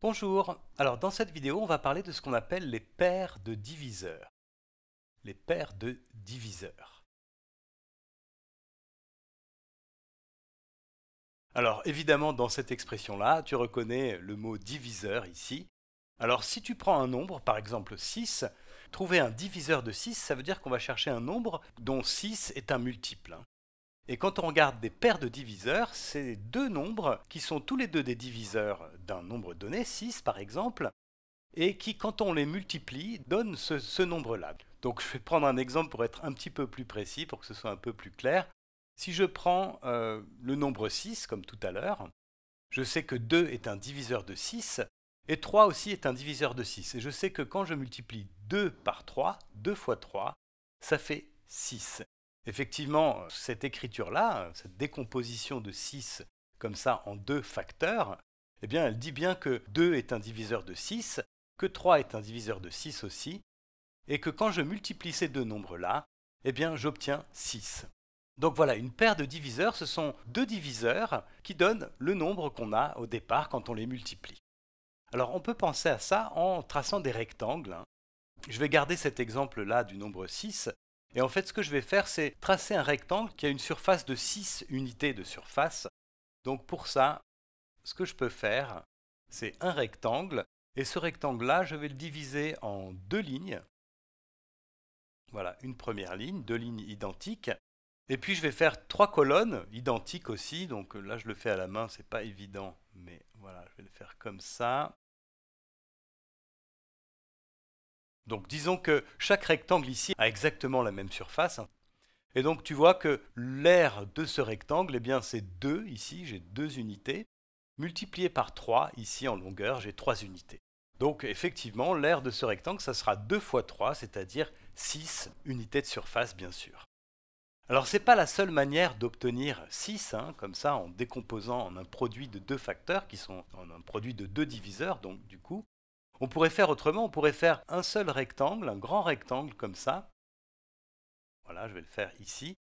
Bonjour, alors dans cette vidéo on va parler de ce qu'on appelle les paires de diviseurs. Les paires de diviseurs. Alors évidemment dans cette expression là tu reconnais le mot diviseur ici. Alors si tu prends un nombre, par exemple 6, trouver un diviseur de 6 ça veut dire qu'on va chercher un nombre dont 6 est un multiple. Hein. Et quand on regarde des paires de diviseurs, c'est deux nombres qui sont tous les deux des diviseurs d'un nombre donné, 6 par exemple, et qui, quand on les multiplie, donnent ce, nombre-là. Donc je vais prendre un exemple pour être un petit peu plus précis, pour que ce soit un peu plus clair. Si je prends euh, le nombre 6, comme tout à l'heure, je sais que 2 est un diviseur de 6, et 3 aussi est un diviseur de 6. Et je sais que quand je multiplie 2 par 3, 2 fois 3, ça fait 6. Effectivement, cette écriture-là, cette décomposition de 6 comme ça en deux facteurs, eh bien, elle dit bien que 2 est un diviseur de 6, que 3 est un diviseur de 6 aussi, et que quand je multiplie ces deux nombres-là, eh bien, j'obtiens 6. Donc voilà, une paire de diviseurs, ce sont deux diviseurs qui donnent le nombre qu'on a au départ quand on les multiplie. Alors on peut penser à ça en traçant des rectangles. Hein. Je vais garder cet exemple-là du nombre 6 et en fait, ce que je vais faire, c'est tracer un rectangle qui a une surface de 6 unités de surface. Donc pour ça, ce que je peux faire, c'est un rectangle. Et ce rectangle-là, je vais le diviser en deux lignes. Voilà, une première ligne, deux lignes identiques. Et puis je vais faire trois colonnes identiques aussi. Donc là, je le fais à la main, c'est pas évident. Mais voilà, je vais le faire comme ça. Donc disons que chaque rectangle ici a exactement la même surface. Hein. Et donc tu vois que l'aire de ce rectangle, eh bien c'est 2 ici, j'ai 2 unités, multiplié par 3 ici en longueur, j'ai 3 unités. Donc effectivement, l'aire de ce rectangle, ça sera 2 fois 3, c'est-à-dire 6 unités de surface bien sûr. Alors ce n'est pas la seule manière d'obtenir 6, hein, comme ça en décomposant en un produit de deux facteurs, qui sont en un produit de deux diviseurs, donc du coup, on pourrait faire autrement, on pourrait faire un seul rectangle, un grand rectangle comme ça. Voilà, je vais le faire ici.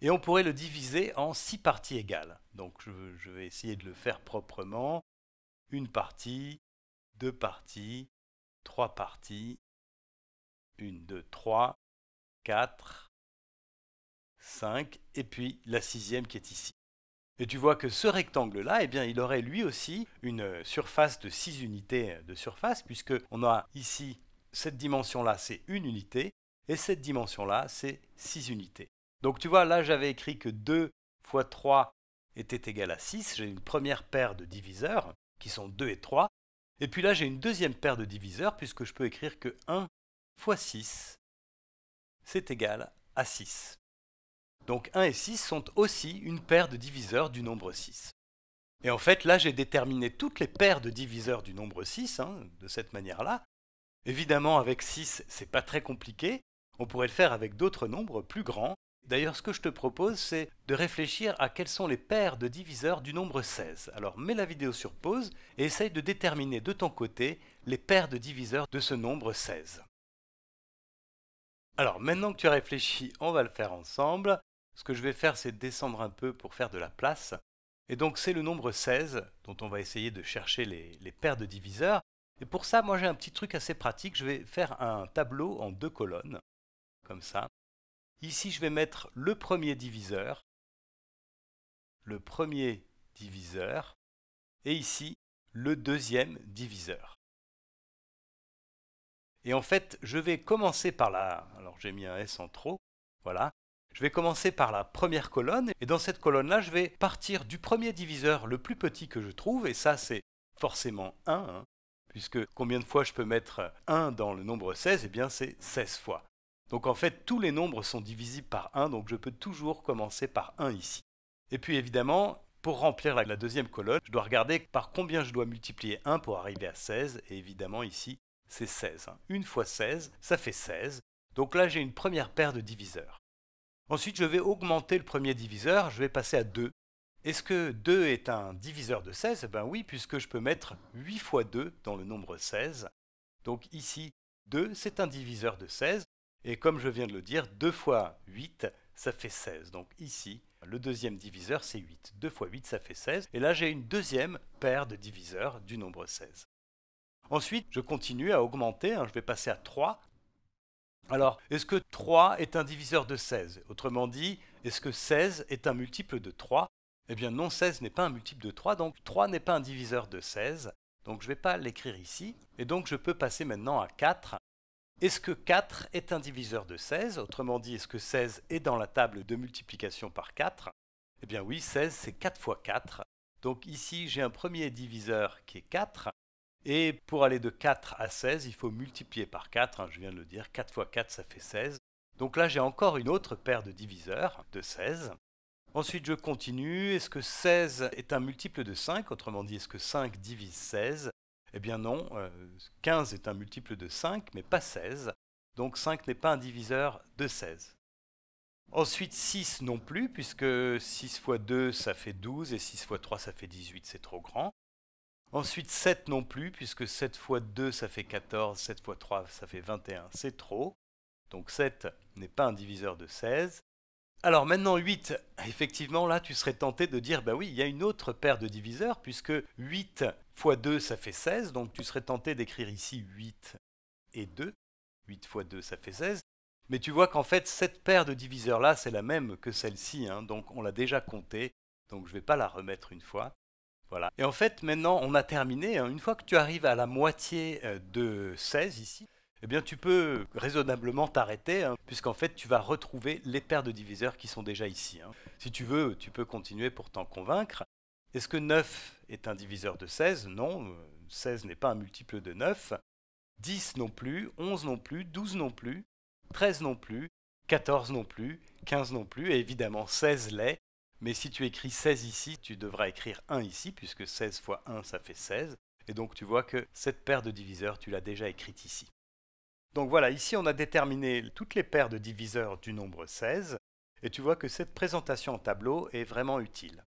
Et on pourrait le diviser en six parties égales. Donc je, vais essayer de le faire proprement. Une partie, deux parties, trois parties, une, deux, trois, quatre, cinq, et puis la sixième qui est ici. Et tu vois que ce rectangle-là, eh il aurait lui aussi une euh, surface de 6 unités euh, de surface, puisque on a ici cette dimension-là, c'est une unité, et cette dimension-là, c'est 6 unités. Donc tu vois, là, j'avais écrit que 2 fois 3 était égal à 6. J'ai une première paire de diviseurs, qui sont 2 et 3. Et puis là, j'ai une deuxième paire de diviseurs, puisque je peux écrire que 1 fois 6, c'est égal à 6. Donc 1 et 6 sont aussi une paire de diviseurs du nombre 6. Et en fait, là, j'ai déterminé toutes les paires de diviseurs du nombre 6, hein, de cette manière-là. Évidemment, avec 6, c'est pas très compliqué. On pourrait le faire avec d'autres nombres plus grands. D'ailleurs, ce que je te propose, c'est de réfléchir à quelles sont les paires de diviseurs du nombre 16. Alors, mets la vidéo sur pause et essaye de déterminer de ton côté les paires de diviseurs de ce nombre 16. Alors, maintenant que tu as réfléchi, on va le faire ensemble. Ce que je vais faire, c'est descendre un peu pour faire de la place. Et donc c'est le nombre 16 dont on va essayer de chercher les, paires de diviseurs. Et pour ça, moi j'ai un petit truc assez pratique. Je vais faire un tableau en deux colonnes, comme ça. Ici, je vais mettre le premier diviseur, le premier diviseur, et ici, le deuxième diviseur. Et en fait, je vais commencer par là. Alors j'ai mis un S en trop, voilà. Je vais commencer par la première colonne, et dans cette colonne-là, je vais partir du premier diviseur le plus petit que je trouve, et ça c'est forcément 1, hein, puisque combien de fois je peux mettre 1 dans le nombre 16 Eh bien c'est 16 fois. Donc en fait, tous les nombres sont divisibles par 1, donc je peux toujours commencer par 1 ici. Et puis évidemment, pour remplir la deuxième colonne, je dois regarder par combien je dois multiplier 1 pour arriver à 16, et évidemment ici, c'est 16. Hein. Une fois 16, ça fait 16. Donc là, j'ai une première paire de diviseurs. Ensuite, je vais augmenter le premier diviseur, je vais passer à 2. Est-ce que 2 est un diviseur de 16 eh Ben oui, puisque je peux mettre 8 fois 2 dans le nombre 16. Donc ici, 2, c'est un diviseur de 16. Et comme je viens de le dire, 2 fois 8, ça fait 16. Donc ici, le deuxième diviseur, c'est 8. 2 fois 8, ça fait 16. Et là, j'ai une deuxième paire de diviseurs du nombre 16. Ensuite, je continue à augmenter. Hein, je vais passer à 3. Alors, est-ce que 3 est un diviseur de 16 Autrement dit, est-ce que 16 est un multiple de 3 Eh bien non, 16 n'est pas un multiple de 3, donc 3 n'est pas un diviseur de 16. Donc je ne vais pas l'écrire ici. Et donc je peux passer maintenant à 4. Est-ce que 4 est un diviseur de 16 Autrement dit, est-ce que 16 est dans la table de multiplication par 4 Eh bien oui, 16 c'est 4 fois 4. Donc ici j'ai un premier diviseur qui est 4. Et pour aller de 4 à 16, il faut multiplier par 4, hein, je viens de le dire, 4 fois 4 ça fait 16. Donc là j'ai encore une autre paire de diviseurs de 16. Ensuite je continue, est-ce que 16 est un multiple de 5 Autrement dit, est-ce que 5 divise 16 Eh bien non, 15 euh, est un multiple de 5 mais pas 16. Donc 5 n'est pas un diviseur de 16. Ensuite 6 non plus, puisque 6 fois 2 ça fait 12 et 6 fois 3 ça fait 18, c'est trop grand. Ensuite 7 non plus, puisque 7 fois 2 ça fait 14, 7 fois 3 ça fait 21, c'est trop. Donc 7 n'est pas un diviseur de 16. Alors maintenant 8, effectivement là tu serais tenté de dire bah oui, il y a une autre paire de diviseurs puisque 8 fois 2 ça fait 16, donc tu serais tenté d'écrire ici 8 et 2. 8 fois 2 ça fait 16. Mais tu vois qu'en fait cette paire de diviseurs là c'est la même que celle-ci, hein. donc on l'a déjà comptée, donc je ne vais pas la remettre une fois. Et en fait, maintenant, on a terminé. Hein. Une fois que tu arrives à la moitié euh, de 16 ici, eh tu peux raisonnablement t'arrêter, hein, puisqu'en fait, tu vas retrouver les paires de diviseurs qui sont déjà ici. Hein. Si tu veux, tu peux continuer pour t'en convaincre. Est-ce que 9 est un diviseur de 16 Non, 16 euh, n'est pas un multiple de 9. 10 non plus, 11 non plus, 12 non plus, 13 non plus, 14 non plus, 15 non plus, et évidemment 16 l'est. Mais si tu écris 16 ici, tu devras écrire 1 ici, puisque 16 fois 1, ça fait 16. Et donc tu vois que cette paire de diviseurs, tu l'as déjà écrite ici. Donc voilà, ici on a déterminé toutes les paires de diviseurs du nombre 16, et tu vois que cette présentation en tableau est vraiment utile.